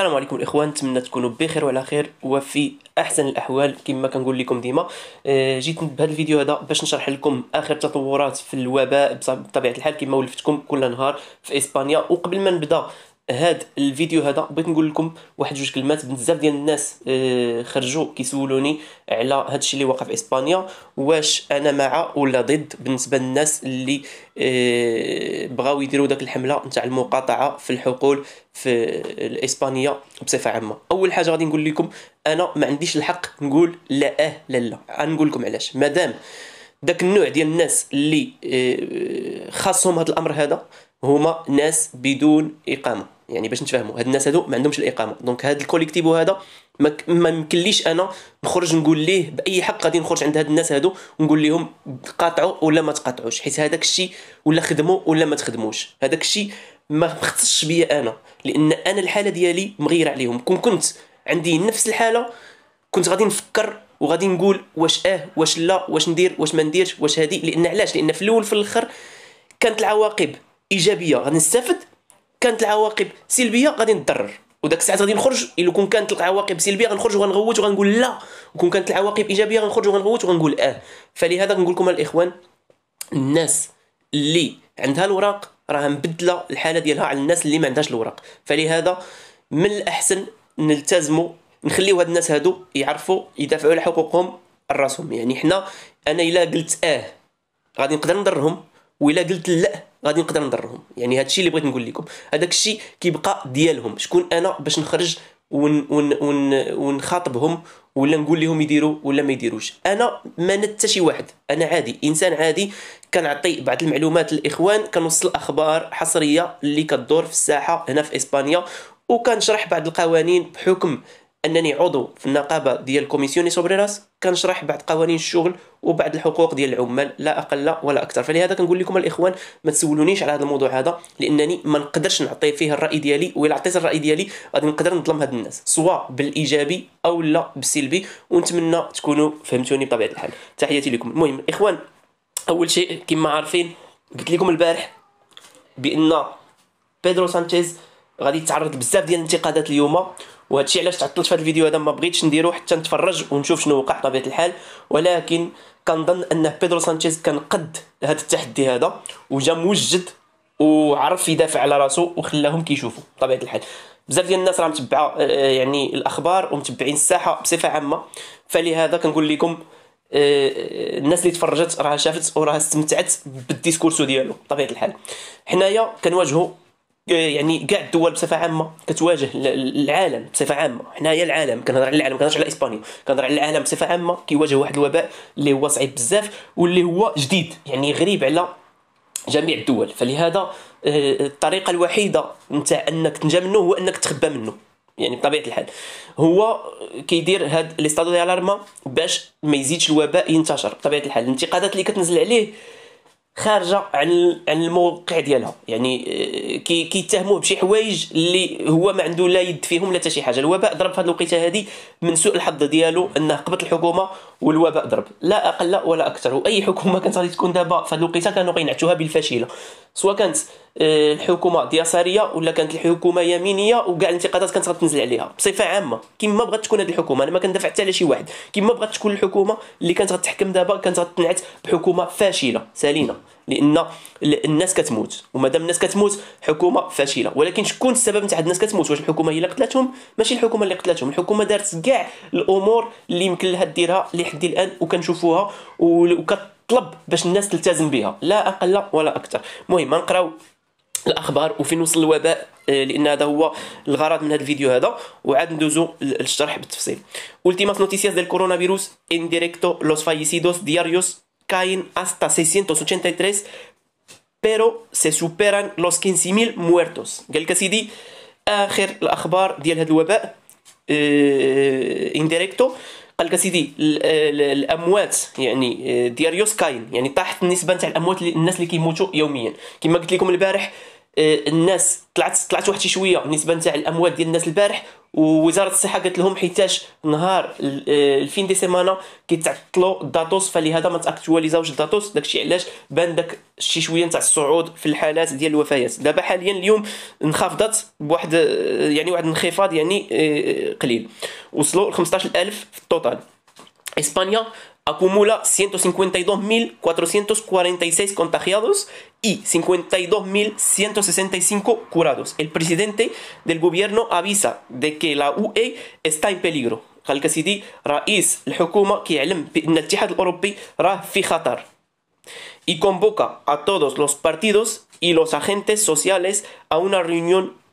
السلام عليكم الاخوان نتمنى تكونوا بخير وعلى خير وفي احسن الاحوال كما كنقول لكم ديما آه، جيت بهذا الفيديو هذا باش نشرح لكم اخر تطورات في الوباء بطبيعه الحال كما ولفتكم كل نهار في اسبانيا وقبل ما نبدا هاد الفيديو هذا بغيت نقول لكم واحد جوج كلمات بزاف ديال الناس آه، خرجوا كيسولوني على هذا الشيء اللي واقع في اسبانيا واش انا مع ولا ضد بالنسبه للناس اللي آه، بغاو يديروا داك الحمله نتاع المقاطعه في الحقول في الاسبانيه بصفه عامه اول حاجه غادي نقول لكم انا ما عنديش الحق نقول لا اه لا لا غنقول لكم علاش مادام داك النوع ديال الناس اللي آه، خاصهم هذا الامر هذا هما ناس بدون اقامه يعني باش نتفاهموا هاد الناس هادو ما عندهمش الاقامه دونك هاد الكوليكتيف وهذا ما يمكنليش انا نخرج نقول ليه باي حق غادي نخرج عند هاد الناس هادو ونقول لهم قاطعوا ولا ما تقاطعوش حيت هذاك الشيء ولا خدموا ولا ما تخدموش هذاك الشيء ما مختصش بيا انا لان انا الحاله ديالي مغيره عليهم كون كنت عندي نفس الحاله كنت غادي نفكر وغادي نقول واش اه واش لا واش ندير واش ما نديرش واش هادي لان علاش لان في الاول في الاخر كانت العواقب ايجابيه غادي نستافد كانت العواقب سلبيه غادي نضرر وداك الساعات غادي نخرج الا كون كانت العواقب سلبيه غنخرج وغنغوت وغنقول لا وكون كانت العواقب ايجابيه غنخرج وغنغوت وغنقول اه فلهذا كنقول لكم الاخوان الناس اللي عندها الوراق راها مبدله الحاله ديالها على الناس اللي ما عندهاش الوراق فلهذا من الاحسن نلتزموا نخليو هاد الناس هادو يعرفوا يدافعوا على حقوقهم راسهم يعني حنا انا الا قلت اه غادي نقدر نضرهم والا قلت لا غادي نقدر نضرهم يعني هذا الشيء اللي بغيت نقول لكم هذاك الشيء كيبقى ديالهم شكون انا باش نخرج ون ون ون ونخاطبهم ولا نقول لهم يديروا ولا ما يديروش انا ما نتا شي واحد انا عادي انسان عادي كنعطي بعض المعلومات للاخوان كنوصل اخبار حصريه اللي كدور في الساحه هنا في اسبانيا وكنشرح بعض القوانين بحكم انني عضو في النقابه ديال كوميسيوني سوبريراس كنشرح بعض قوانين الشغل وبعض الحقوق ديال العمال لا اقل ولا اكثر فلهذا كنقول لكم الاخوان ما تسولونيش على هذا الموضوع هذا لانني ما نقدرش نعطي فيه الراي ديالي ولا عطيت الراي ديالي غادي نقدر نظلم هاد الناس سواء بالايجابي او لا بالسلبي ونتمنى تكونوا فهمتوني بطبيعه الحال تحياتي لكم المهم اخوان اول شيء كما عارفين قلت لكم البارح بان بيدرو سانشيز غادي يتعرض بزاف ديال الانتقادات اليوم وهذا علاش تعطلت في هذا الفيديو هذا ما بغيتش نديرو حتى نتفرج ونشوف شنو وقع بطبيعه الحال ولكن كنظن ان بيدرو سانشيز كان قد هذا التحدي هذا وجا موجد وعرف يدافع على راسو وخلاهم كيشوفوا بطبيعه الحال بزاف ديال الناس راه متبعه آه، يعني الاخبار ومتبعين الساحه بصفه عامه فلهذا كنقول لكم آه، الناس اللي تفرجت راها شافت وراها استمتعت بالديسكورس ديالو بطبيعه الحال حنايا كنواجهوا يعني كاع الدول بصفه عامه كتواجه العالم بصفه عامه حنايا العالم كنهضر على العالم كنهضرش على اسبانيا كنهضر على العالم بصفه عامه كيواجه واحد الوباء اللي هو صعيب بزاف واللي هو جديد يعني غريب على جميع الدول فلهذا آه، الطريقه الوحيده نتاع انك تنجا منه هو انك تخبى منه يعني بطبيعه الحال هو كيدير هاد لي ستادو ديال باش ما يزيدش الوباء ينتشر بطبيعه الحال الانتقادات اللي كتنزل عليه خارجه عن عن الموقع ديالها يعني آه، كي كيتهموه بشي حوايج اللي هو ما عنده لا يد فيهم لا حتى شي حاجه الوباء ضرب في هذه الوقيته هذه من سوء الحظ ديالو انه قبضت الحكومه والوباء ضرب لا اقل ولا اكثر واي حكومه كانت غادي تكون دابا في هذه الوقيته كانوا غينعتوها بالفشيله سواء كانت الحكومه يساريه ولا كانت الحكومه يمينيه وكاع الانتقادات كانت غتنزل عليها بصفه عامه كما بغات تكون هذه الحكومه انا ما كندافع حتى على شي واحد كما بغات تكون الحكومه اللي كانت غتحكم دابا كانت غتنعت بحكومه فاشله سالينا لان الناس كتموت ومادام الناس كتموت حكومه فاشله ولكن شكون السبب نتاع الناس كتموت واش الحكومه هي اللي قتلتهم ماشي الحكومه اللي قتلتهم الحكومه دارت كاع الامور اللي يمكن لها ديرها لحد الان وكنشوفوها وكطلب باش الناس تلتزم بها لا اقل ولا اكثر المهم نقراو الاخبار وفين وصل الوباء آه، لان هذا هو الغرض من هذا الفيديو هذا وعاد ندوزو للشرح بالتفصيل اولتيماس نوتيسياس ديال كورونا فيروس ان ديريكتو لوس فايسيدوس دياريوس كاين hasta 683 pero se superan los 15000 muertos قال لك سيدي اخر الاخبار ديال هذا الوباء ان آه، ديريكتو قال لك سيدي الاموات يعني دياريوس آه، كاين يعني طاحت النسبه نتاع الاموات الناس اللي كيموتوا يوميا كما قلت لكم البارح آه، الناس طلعت طلعت واحد شويه بالنسبه نتاع الاموات ديال الناس البارح ووزاره الصحه قالت لهم حيتاش نهار آه، الفين دي سيمانا كيتعطلوا الداتوس فلهذا ما تاكتواليزاوش الداتوس داكشي علاش بان داك شي شويه نتاع الصعود في الحالات ديال الوفيات دابا حاليا اليوم انخفضت بواحد آه، يعني واحد انخفاض يعني قليل وصلوا ل 15000 في التوتال اسبانيا acumula 152.446 contagiados y 52.165 curados. El presidente del gobierno avisa de que la UE está en peligro. y convoca a todos los partidos y los agentes sociales a una reunión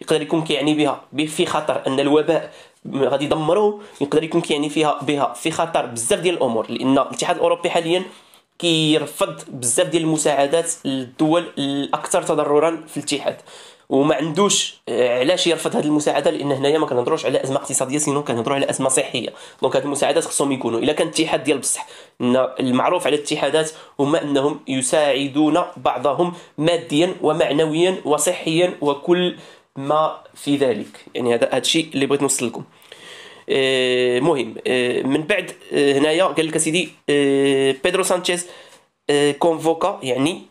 يقدر يكون كيعني بها في خطر ان الوباء غادي يدمرهم يقدر يكون كيعني فيها بها في خطر بزاف ديال الامور لان الاتحاد الاوروبي حاليا كيرفض بزاف ديال المساعدات للدول الاكثر تضررا في الاتحاد وما عندوش آه، علاش يرفض هذه المساعده لان هنايا ما كنهضروش على ازمه اقتصاديه سينو كنهضروا على ازمه صحيه دونك هذه المساعدات خصهم يكونوا الا كان اتحاد ديال بصح ان المعروف على الاتحادات هما انهم يساعدون بعضهم ماديا ومعنويا وصحيا وكل ما في ذلك يعني هذا هذا الشيء اللي بغيت نوصل لكم آه، مهم آه، من بعد آه، هنايا قال لك سيدي بيدرو سانشيز كونفوكا يعني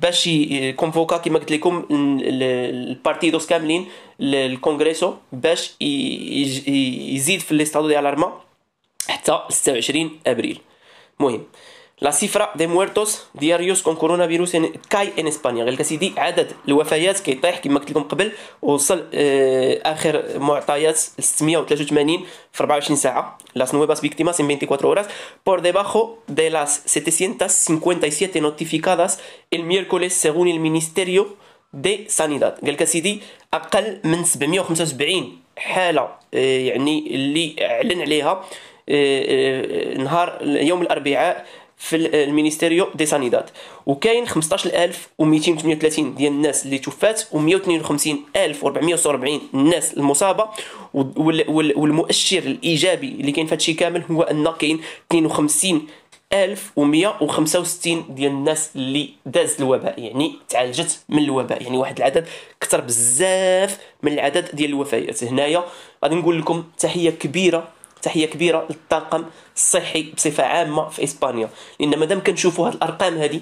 باش كونفوكا كما قلت لكم البارتيدوس كاملين الكونغريسو باش يزيد في لي ستادو ديال الارما حتى 26 ابريل مهم La cifra de muertos diarios con coronavirus en, cae en España. قال لك سيدي عدد الوفيات كيطيح كما قلت لكم قبل وصل اخر معطيات 683 في 24 ساعه. Las nuevas víctimas en 24 horas por debajo de las 757 notificadas el miércoles según el Ministerio de Sanidad قال لك سيدي اقل من 775 حاله يعني اللي اعلن عليها نهار يوم الاربعاء في المينيستيريو دي سانيداد وكاين 15238 ديال الناس اللي توفات و 152440 الناس المصابه والمؤشر الايجابي اللي كاين في هادشي كامل هو ان كاين 52 ديال الناس اللي دازت الوباء يعني تعالجت من الوباء يعني واحد العدد كثر بزاف من العدد ديال الوفيات هنايا غادي نقول لكم تحيه كبيره تحيه كبيره للطاقم الصحي بصفه عامه في اسبانيا لان مادام كنشوفوا هاد الارقام هذه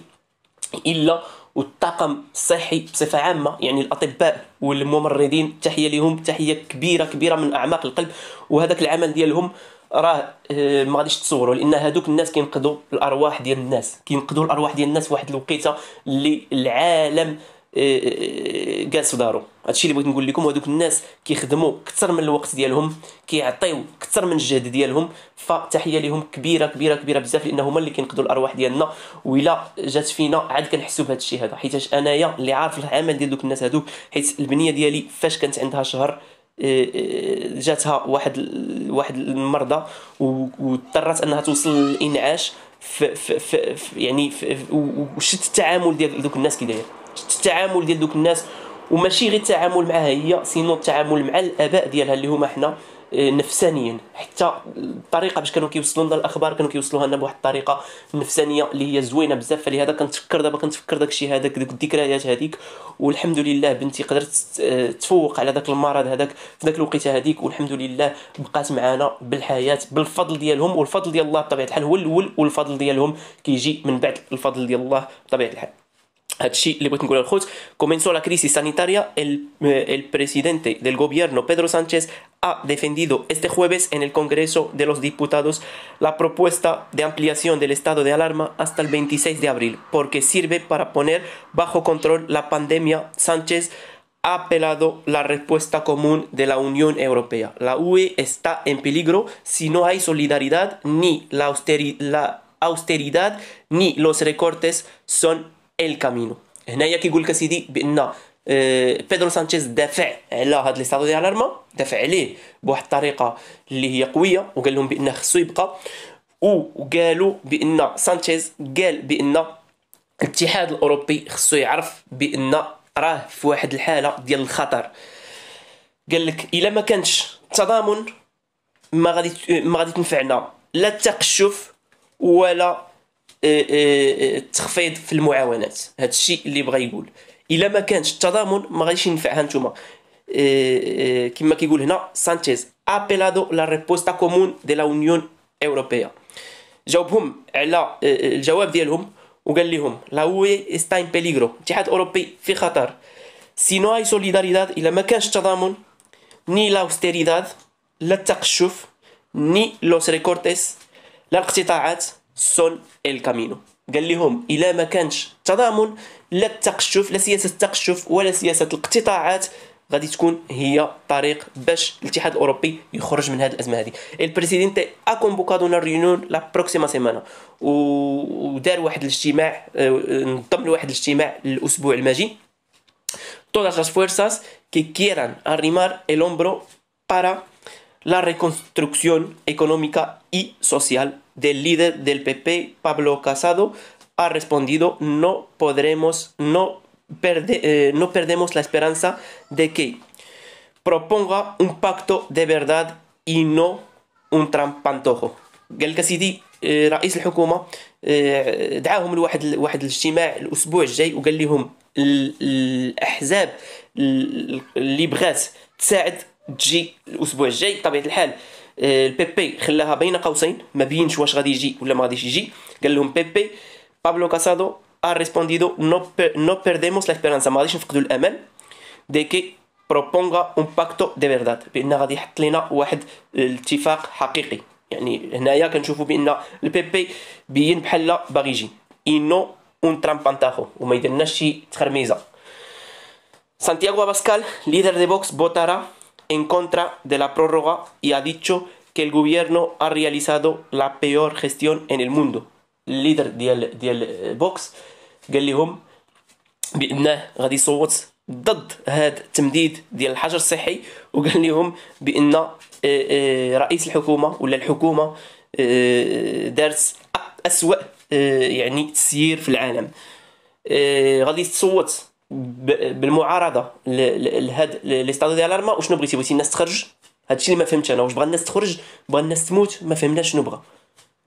الا والطاقم الصحي بصفه عامه يعني الاطباء والممرضين تحيه لهم تحيه كبيره كبيره من اعماق القلب وهذاك العمل ديالهم راه آه، ما غاديش تصوروا لان هادوك الناس كينقذوا الارواح ديال الناس كينقذوا الارواح ديال الناس واحد الوقيته اللي العالم إيه، إيه، إيه، جالس في دارو هادشي اللي بغيت نقول لكم هادوك الناس كيخدموا كثر من الوقت ديالهم كيعطيو كثر من الجهد ديالهم فتحيه ليهم كبيره كبيره كبيره بزاف لان هما اللي كينقذوا الارواح ديالنا ولا جات فينا عاد كنحسوا بهذا الشيء هذا حيت انايا اللي عارف العمل ديال دوك الناس هادوك حيت البنيه ديالي فاش كانت عندها شهر جاتها واحد واحد المرضى واضطرت انها توصل للانعاش في, في, في, في يعني وشت التعامل ديال دوك الناس كي داير التعامل ديال دوك الناس وماشي غير التعامل معها هي سينو التعامل مع الاباء ديالها اللي هما حنا آه، نفسانيا حتى الطريقه باش كانوا كيوصلوا لنا الاخبار كانوا كيوصلوها لنا بواحد الطريقه نفسانيه اللي هي زوينه بزاف فلهذا كنتفكر دابا كنتفكر داك الشيء هذاك ديك الذكريات هذيك والحمد لله بنتي قدرت آه، تفوق على داك المرض هذاك في داك الوقيته هذيك والحمد لله بقات معانا بالحياه بالفضل ديالهم والفضل ديال الله بطبيعه الحال هو الاول والفضل ديالهم كيجي من بعد الفضل ديال الله بطبيعه الحال comenzó la crisis sanitaria. Eh, el, presidente del gobierno, Pedro Sánchez, ha defendido este jueves en el Congreso de los Diputados la propuesta de ampliación del estado de alarma hasta el 26 de abril, porque sirve para poner bajo control la pandemia. Sánchez ha apelado la respuesta común de la Unión Europea. La UE está en peligro si no hay solidaridad ni la, la austeridad ni los recortes son ال كامينو هنايا كيقول لك سيدي بان آه، بيدرو سانشيز دافع على هاد لي ستاتو ديال دافع عليه بواحد الطريقه اللي هي قويه وقال لهم بان خصو يبقى وقالوا بان سانشيز قال بان الاتحاد الاوروبي خصو يعرف بان راه في واحد الحاله ديال الخطر قال لك الا ما كانش التضامن ما غادي ما غادي تنفعنا لا التقشف ولا التخفيض آه، آه، آه، في المعاونات هذا الشيء اللي بغى يقول الا ما كانش التضامن ما غاديش ينفعها نتوما كما كيقول هنا سانتيز ابيلادو لا ريبوستا كومون دي لا اونيون اوروبيه جاوبهم على الجواب ديالهم وقال لهم لا وي استاين بيليغرو الاتحاد الاوروبي في خطر سي نو اي سوليداريداد الا ما كانش التضامن ني لاوستيريداد لا التقشف ني لوس ريكورتيس لا الاقتطاعات سون الكامينو قال لهم الا ما كانش تضامن لا التقشف لا سياسه التقشف ولا سياسه الاقتطاعات غادي تكون هي طريق باش الاتحاد الاوروبي يخرج من هذه الازمه هذه البريزيدينت ا كونفوكادو لا ريونيون لا بروكسيما سيمانا ودار واحد الاجتماع آه، نظم لواحد الاجتماع الاسبوع الماجي todas las fuerzas que quieran arrimar el hombro para la reconstrucción económica y social del líder del PP, Pablo Casado, ha respondido no podremos, no, perde, eh, no perdemos la esperanza de que proponga un pacto de verdad y no un trampantojo. قال لك سيدي رئيس الحكومه دعاهم لواحد واحد الاجتماع الاسبوع الجاي وقال لهم الاحزاب اللي بغات تساعد تجي الاسبوع الجاي بطبيعه الحال البيبي آه، خلاها بين قوسين ما بينش واش غادي يجي ولا ما غاديش يجي قال لهم بيبي بابلو كاسادو ها ريسبونديدو نو نو بيرديموس لا سبيرانسا ما غاديش نفقدوا الامل ديكي بروبونغا اون باكتو دي فيرداد بان غادي يحط لنا واحد الاتفاق حقيقي يعني هنايا كنشوفوا بان البيبي بين بحال باغي يجي اينو اون ترامبانتاخو وما يديرناش شي تخرميزه سانتياغو باسكال ليدر دي بوكس بوتارا en contra de la prórroga y ha dicho que el gobierno ha realizado la peor gestión en el mundo الليدر ديال del بوكس قال لهم بانه غادي يصوت ضد هذا التمديد ديال الحجر الصحي وقال لهم بان آه، آه، رئيس الحكومه ولا الحكومه آه، دارت اسوا يعني تسيير في العالم غادي تصوت بالمعارضه لهاد لي ديال الارما وشنو بغيتي بغيتي الناس تخرج هادشي اللي ما فهمتش انا واش بغى الناس تخرج بغى الناس تموت ما فهمناش شنو بغى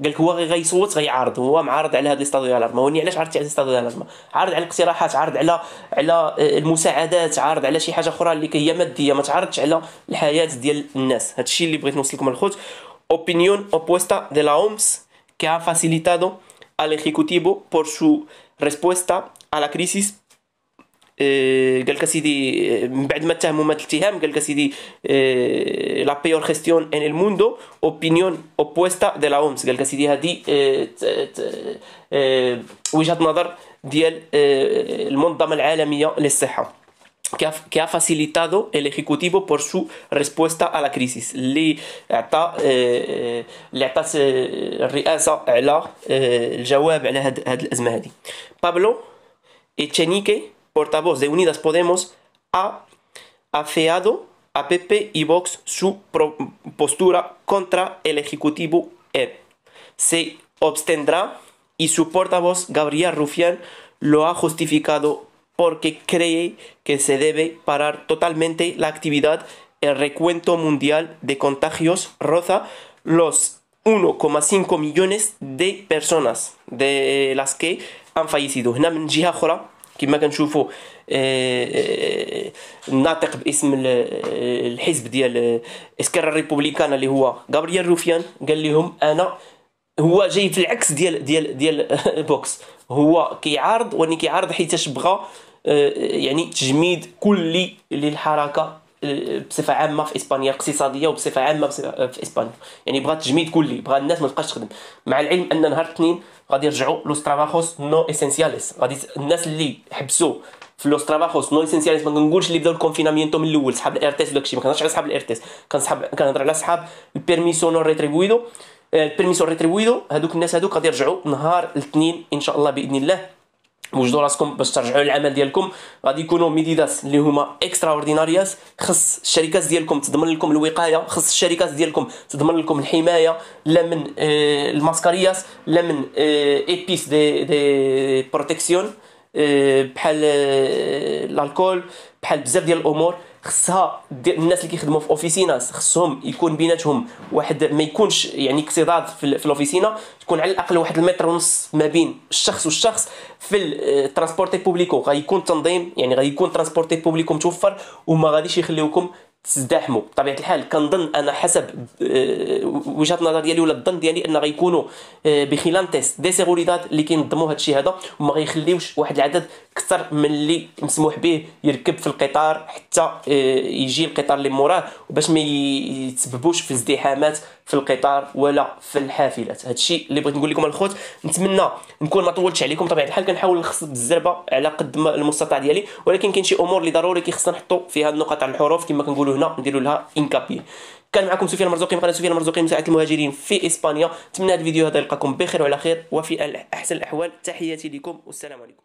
قال لك هو غير غيصوت غيعارض هو معارض على هاد لي ديال الارما وني علاش عرضتي على لي ديال الارما عارض على الاقتراحات عارض على على آه، المساعدات عارض على شي حاجه اخرى اللي هي ماديه ما تعرضش على الحياه ديال الناس هادشي اللي بغيت نوصل لكم الخوت اوبينيون اوبوستا دي لا اومس que ha facilitado al Ejecutivo por su respuesta a la crisis قال eh, لك eh, eh, gestión من بعد ما اتهموا الاتهام قال لك Que ha, facilitado el Ejecutivo por su respuesta a la crisis. Pablo Echenique portavoz de Unidas Podemos, ha afeado a PP y Vox su postura contra el Ejecutivo E. Se abstendrá y su portavoz, Gabriel Rufián, lo ha justificado porque cree que se debe parar totalmente la actividad. El recuento mundial de contagios roza los 1,5 millones de personas de las que han fallecido. كما كنشوفوا الناطق آه، آه، آه، باسم الحزب ديال اسكرا ريبوبليكان اللي هو غابرييل روفيان قال لهم انا هو جاي في العكس ديال ديال ديال بوكس هو كيعارض واني كيعارض حيتاش بغى يعني تجميد كلي للحركه بصفه عامه في اسبانيا الاقتصاديه وبصفه عامه آه، في اسبانيا يعني بغات تجميد كلي بغا الناس ما تبقاش تخدم مع العلم ان نهار الاثنين غادي يرجعوا لوس ترافاخوس نو اسينسياليس غادي الناس اللي حبسوا في لوس ترافاخوس نو اسينسياليس ما كنقولش اللي بداو الكونفينامينتو من الاول صحاب الارتيس وداك الشيء ما كنهضرش على صحاب الارتيس كنصحاب كنهضر على صحاب البيرميسيون نو ريتريبويدو آه، البيرميسيون ريتريبويدو هذوك الناس هذوك غادي يرجعوا نهار الاثنين ان شاء الله باذن الله وجدوا راسكم باش ترجعوا للعمل ديالكم غادي يكونوا ميديداس اللي هما اكسترا اوردينارياس خص الشركات ديالكم تضمن لكم الوقايه خص الشركات ديالكم تضمن لكم الحمايه لا من آه الماسكارياس لا من آه ايبيس دي دي بروتيكسيون آه بحال آه، الكول بحال بزاف ديال الامور خصها الناس اللي كيخدموا في اوفيسيناس خصهم يكون بيناتهم واحد ما يكونش يعني اكتضاد في, في الاوفيسينا تكون على الاقل واحد المتر ونص ما بين الشخص والشخص في الترانسبورتي بوبليكو غيكون تنظيم يعني غيكون ترانسبورتي بوبليكو متوفر وما غاديش يخليوكم تزدحموا بطبيعه الحال كنظن انا حسب آه، وجهه النظر ديالي ولا الظن ديالي ان غيكونوا آه، بخلال تيست دي سيغوريداد اللي كينظموا هذا الشيء هذا وما غيخليوش واحد العدد اكثر من اللي مسموح به يركب في القطار حتى آه، يجي القطار اللي موراه باش ما يتسببوش في ازدحامات في القطار ولا في الحافلات هادشي اللي بغيت نقول لكم الخوت نتمنى نكون ما طولتش عليكم طبيعه الحال كنحاول نخص بالزربه على قد ما المستطاع ديالي ولكن كاين شي امور اللي ضروري كيخصنا نحطو فيها النقط على الحروف كما كنقولوا هنا نديروا لها انكابي كان معكم سفيان المرزوقي من قناه سفيان المرزوقي مساعد المهاجرين في اسبانيا نتمنى هذا الفيديو هذا يلقاكم بخير وعلى خير وفي احسن الاحوال تحياتي لكم والسلام عليكم